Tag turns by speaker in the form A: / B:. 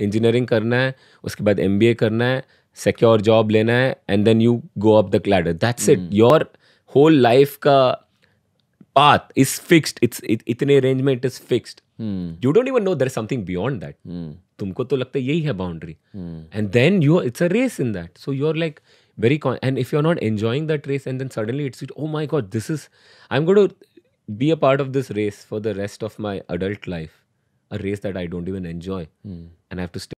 A: Engineering करना है उसके बाद एम करना है सिक्योर जॉब लेना है and then you go up the ladder that's it your whole life का पाथ इज फिक्स्ड इट्स इतने रेंज में it is fixed you don't even know there something beyond that तुमको तो लगता है यही है boundary and then you it's a race in that so you are like very and if you are not enjoying that race and then suddenly it's it oh my God this is I am gonna be a part of this race for the rest of my adult life a race that I don't even enjoy, mm. and
B: I have to stay